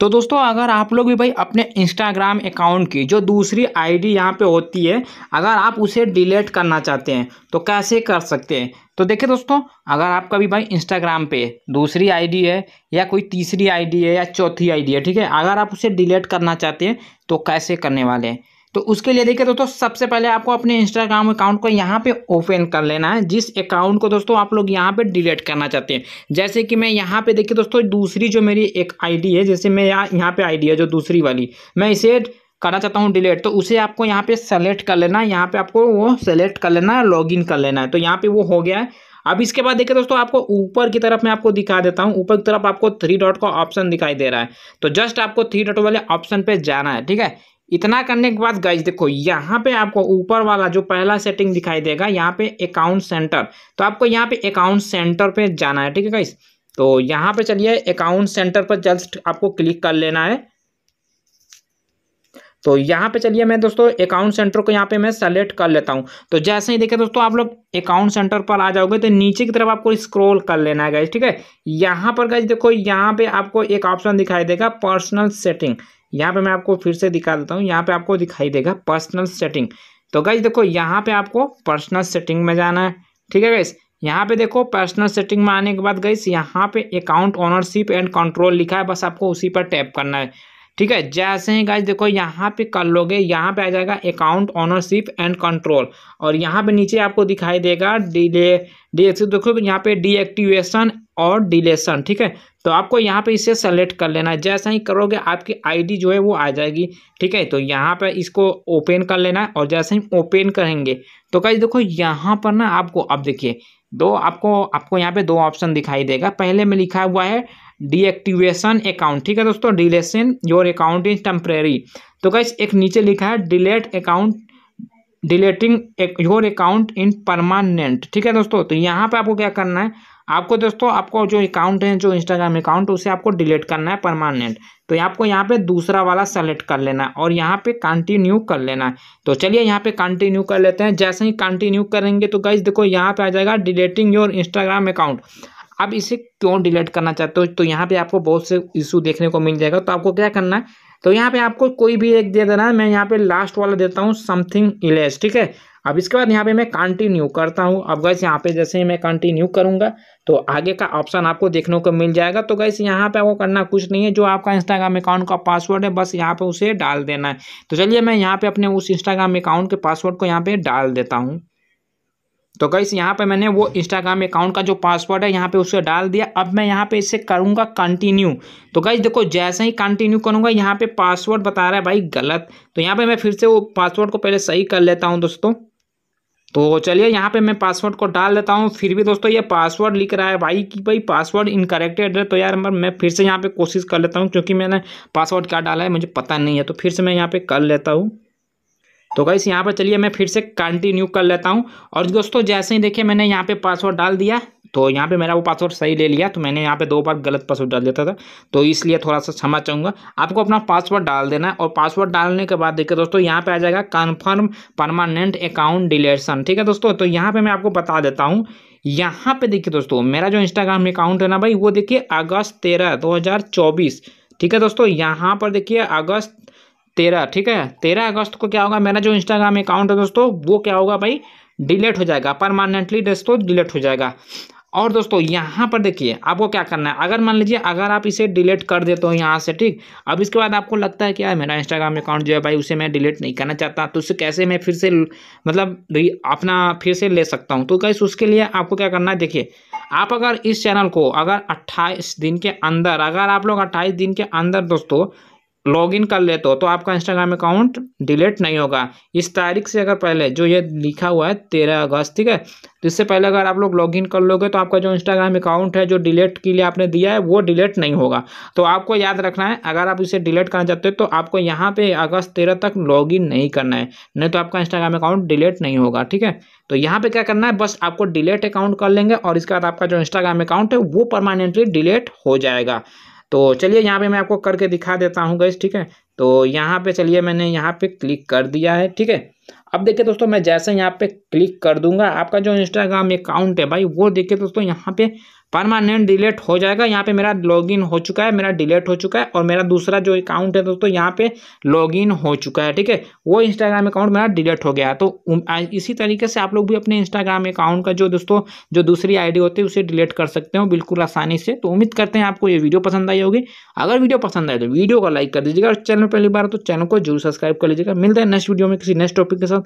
तो दोस्तों अगर आप लोग भी भाई अपने इंस्टाग्राम अकाउंट की जो दूसरी आईडी यहाँ पर होती है अगर आप उसे डिलीट करना चाहते हैं तो कैसे कर सकते हैं तो देखिए दोस्तों अगर आपका भी भाई इंस्टाग्राम पे दूसरी आईडी है या कोई तीसरी आईडी है या चौथी आईडी है ठीक है अगर आप उसे डिलीट करना चाहते हैं तो कैसे करने वाले हैं तो उसके लिए देखिए दोस्तों सबसे पहले आपको अपने इंस्टाग्राम अकाउंट को यहाँ पे ओपन कर लेना है जिस अकाउंट को दोस्तों आप लोग यहाँ पे डिलीट करना चाहते हैं जैसे कि मैं यहाँ पे देखिए दोस्तों दूसरी जो मेरी एक आईडी है जैसे मैं यहाँ यहाँ पे आईडी है जो दूसरी वाली मैं इसे करना चाहता हूँ डिलीट तो उसे आपको यहाँ पे सेलेक्ट कर लेना है यहाँ पे आपको वो सेलेक्ट कर लेना है इन कर लेना है तो यहाँ पे वो हो गया है अब इसके बाद देखिए दोस्तों आपको ऊपर की तरफ मैं आपको दिखा देता हूँ ऊपर की तरफ आपको थ्री डॉट का ऑप्शन दिखाई दे रहा है तो जस्ट आपको थ्री डॉट वाले ऑप्शन पे जाना है ठीक है इतना करने के बाद गाइज देखो यहाँ पे आपको ऊपर वाला जो पहला सेटिंग दिखाई देगा यहाँ पे अकाउंट सेंटर तो आपको यहाँ पे अकाउंट सेंटर पे जाना है ठीक है गाइज तो यहाँ पे चलिए अकाउंट सेंटर पर जस्ट आपको क्लिक कर लेना है तो यहाँ पे चलिए मैं दोस्तों अकाउंट सेंटर को यहाँ पे मैं सेलेक्ट कर लेता हूँ तो जैसे ही देखे दोस्तों आप लोग अकाउंट सेंटर पर आ जाओगे तो नीचे की तरफ आपको स्क्रॉल कर लेना है गाइज ठीक है यहाँ पर गाइज देखो यहाँ पे आपको एक ऑप्शन दिखाई देगा पर्सनल सेटिंग यहाँ पे मैं आपको फिर से दिखा देता हूँ यहाँ पे आपको दिखाई देगा पर्सनल सेटिंग तो गाइज देखो यहाँ पे आपको पर्सनल सेटिंग में जाना है ठीक है गाइस यहाँ पे देखो पर्सनल सेटिंग में आने के बाद गाइस यहाँ पे अकाउंट ओनरशिप एंड कंट्रोल लिखा है बस आपको उसी पर टैप करना है ठीक है जैसे ही गाइज देखो यहाँ पे कर लोगे यहाँ पे आ जाएगा अकाउंट ऑनरशिप एंड कंट्रोल और यहाँ पे नीचे आपको दिखाई देगा डिले डी देखो यहाँ पे डीएक्टिवेशन और डिलेशन ठीक है तो आपको यहाँ पे इसे सेलेक्ट कर लेना है जैसा ही करोगे आपकी आईडी जो है वो आ जाएगी ठीक है तो यहाँ पे इसको ओपन कर लेना है और जैसे ही ओपन करेंगे तो गाइज देखो यहाँ पर ना आपको अब देखिए दो आपको आपको यहाँ पे दो ऑप्शन दिखाई देगा पहले में लिखा हुआ है डीएक्टिवेशन अकाउंट ठीक है दोस्तों deletion your account is temporary तो कैसे एक नीचे लिखा है delete account deleting your account in permanent ठीक है दोस्तों तो यहाँ पे आपको क्या करना है आपको दोस्तों आपको जो अकाउंट है जो इंस्टाग्राम अकाउंट उसे आपको डिलीट करना है परमानेंट तो आपको यहाँ पे दूसरा वाला सेलेक्ट कर लेना है और यहाँ पे कंटिन्यू कर लेना है तो चलिए यहाँ पे कंटिन्यू कर लेते हैं जैसे ही कंटिन्यू करेंगे तो गाइज देखो यहाँ पे आ जाएगा डिलेटिंग योर इंस्टाग्राम अकाउंट अब इसे क्यों डिलीट करना चाहते हो तो यहाँ पे आपको बहुत से इशू देखने को मिल जाएगा तो आपको क्या करना है तो यहाँ पे आपको कोई भी एक दे देना है मैं यहाँ पे लास्ट वाला देता हूँ समथिंग इलेस ठीक है अब इसके बाद यहाँ पे मैं कंटिन्यू करता हूँ अब गैस यहाँ पे जैसे ही मैं कंटिन्यू करूँगा तो आगे का ऑप्शन आपको देखने को मिल जाएगा तो गैस यहाँ पे आपको करना कुछ नहीं है जो आपका इंस्टाग्राम अकाउंट का पासवर्ड है बस यहाँ पे उसे डाल देना है तो चलिए मैं यहाँ पे अपने उस इंस्टाग्राम अकाउंट के पासवर्ड को यहाँ पे डाल देता हूँ तो गई यहाँ पे मैंने वो इंस्टाग्राम अकाउंट का जो पासवर्ड है यहाँ पे उसे डाल दिया अब मैं यहाँ पे इसे करूँगा कंटिन्यू तो गई देखो जैसे ही कंटिन्यू करूँगा यहाँ पे पासवर्ड बता रहा है भाई गलत तो यहाँ पे मैं फिर से वो पासवर्ड को पहले सही कर लेता हूँ दोस्तों तो चलिए यहाँ पे मैं पासवर्ड को डाल देता हूँ फिर भी दोस्तों ये पासवर्ड लिख रहा है भाई कि भाई पासवर्ड इनकरेक्टेड है तो यार मैं फिर से यहाँ पे कोशिश कर लेता हूँ क्योंकि मैंने पासवर्ड क्या डाला है मुझे पता नहीं है तो फिर से मैं यहाँ पे कर लेता हूँ तो गाइस यहाँ पर चलिए मैं फिर से कंटिन्यू कर लेता हूँ और दोस्तों जैसे ही देखिए मैंने यहाँ पे पासवर्ड डाल दिया तो यहाँ पे मेरा वो पासवर्ड सही ले लिया तो मैंने यहाँ पे दो बार गलत पासवर्ड डाल देता था तो इसलिए थोड़ा सा क्षमा चाहूँगा आपको अपना पासवर्ड डाल देना है और पासवर्ड डालने के बाद देखिए दोस्तों यहाँ पे आ जाएगा कन्फर्म परमानेंट अकाउंट डिलेशन ठीक है दोस्तों तो यहाँ पर मैं आपको बता देता हूँ यहाँ पर देखिए दोस्तों मेरा जो इंस्टाग्राम अकाउंट है ना भाई वो देखिए अगस्त तेरह दो ठीक है दोस्तों यहाँ पर देखिए अगस्त तेरह ठीक है तेरह अगस्त को क्या होगा मेरा जो इंस्टाग्राम अकाउंट है दोस्तों वो क्या होगा भाई डिलीट हो जाएगा परमानेंटली दोस्तों डिलीट हो जाएगा और दोस्तों यहाँ पर देखिए आपको क्या करना है अगर मान लीजिए अगर आप इसे डिलीट कर देते हो यहाँ से ठीक अब इसके बाद आपको लगता है कि यार मेरा इंस्टाग्राम अकाउंट जो है भाई उसे मैं डिलीट नहीं करना चाहता तो उसे कैसे मैं फिर से मतलब अपना फिर से ले सकता हूँ तो कैसे उसके लिए आपको क्या करना है देखिए आप अगर इस चैनल को अगर अट्ठाईस दिन के अंदर अगर आप लोग अट्ठाईस दिन के अंदर दोस्तों लॉगिन कर लेते हो तो आपका इंस्टाग्राम अकाउंट डिलीट नहीं होगा इस तारीख से अगर पहले जो ये लिखा हुआ है तेरह अगस्त ठीक है तो इससे पहले अगर आप लोग लॉगिन कर लोगे तो आपका जो इंस्टाग्राम अकाउंट है जो डिलीट के लिए आपने दिया है वो डिलीट नहीं होगा तो आपको याद रखना है अगर आप इसे डिलीट करना चाहते हो तो आपको यहाँ पर अगस्त तेरह तक इन नहीं करना है नहीं तो आपका इंस्टाग्राम अकाउंट डिलीट नहीं होगा ठीक है तो यहाँ पर क्या करना है बस आपको डिलीट अकाउंट कर लेंगे और इसके बाद आपका जो इंस्टाग्राम अकाउंट है वो परमानेंटली डिलीट हो जाएगा तो चलिए यहाँ पे मैं आपको करके दिखा देता हूँ गैस ठीक है तो यहाँ पे चलिए मैंने यहाँ पे क्लिक कर दिया है ठीक है अब देखिए दोस्तों मैं जैसे यहाँ पे क्लिक कर दूंगा आपका जो इंस्टाग्राम अकाउंट है भाई वो देखिए दोस्तों यहाँ पे परमानेंट डिलीट हो जाएगा यहाँ पे मेरा लॉगिन हो चुका है मेरा डिलीट हो चुका है और मेरा दूसरा जो अकाउंट है दोस्तों यहाँ पे लॉगिन हो चुका है ठीक है वो इंस्टाग्राम अकाउंट मेरा डिलीट हो गया तो इसी तरीके से आप लोग भी अपने इंस्टाग्राम अकाउंट का जो दोस्तों जो दूसरी आईडी होती है उसे डिलीट कर सकते हो बिल्कुल आसानी से तो उम्मीद करते हैं आपको ये वीडियो पसंद आई होगी अगर वीडियो पसंद आए तो वीडियो को लाइक कर दीजिएगा और चैनल पहली बार तो चैनल को जरूर सब्सक्राइब कर लीजिएगा मिलता है नेक्स्ट वीडियो में किसी नेक्स्ट टॉपिक के साथ